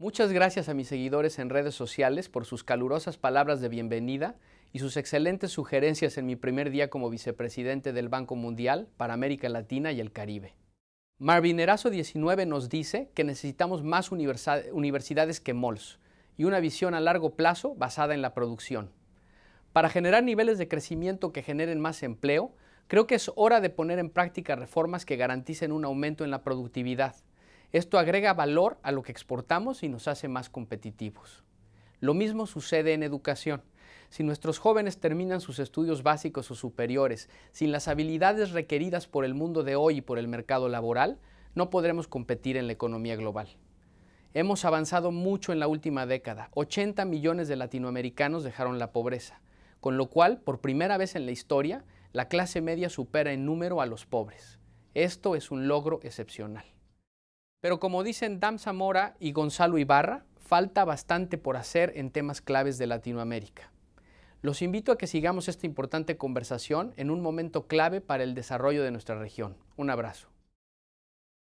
Muchas gracias a mis seguidores en redes sociales por sus calurosas palabras de bienvenida y sus excelentes sugerencias en mi primer día como vicepresidente del Banco Mundial para América Latina y el Caribe. Marvinerazo19 nos dice que necesitamos más universidades que malls y una visión a largo plazo basada en la producción. Para generar niveles de crecimiento que generen más empleo, creo que es hora de poner en práctica reformas que garanticen un aumento en la productividad esto agrega valor a lo que exportamos y nos hace más competitivos. Lo mismo sucede en educación. Si nuestros jóvenes terminan sus estudios básicos o superiores sin las habilidades requeridas por el mundo de hoy y por el mercado laboral, no podremos competir en la economía global. Hemos avanzado mucho en la última década. 80 millones de latinoamericanos dejaron la pobreza, con lo cual, por primera vez en la historia, la clase media supera en número a los pobres. Esto es un logro excepcional. Pero como dicen Dam Zamora y Gonzalo Ibarra, falta bastante por hacer en temas claves de Latinoamérica. Los invito a que sigamos esta importante conversación en un momento clave para el desarrollo de nuestra región. Un abrazo.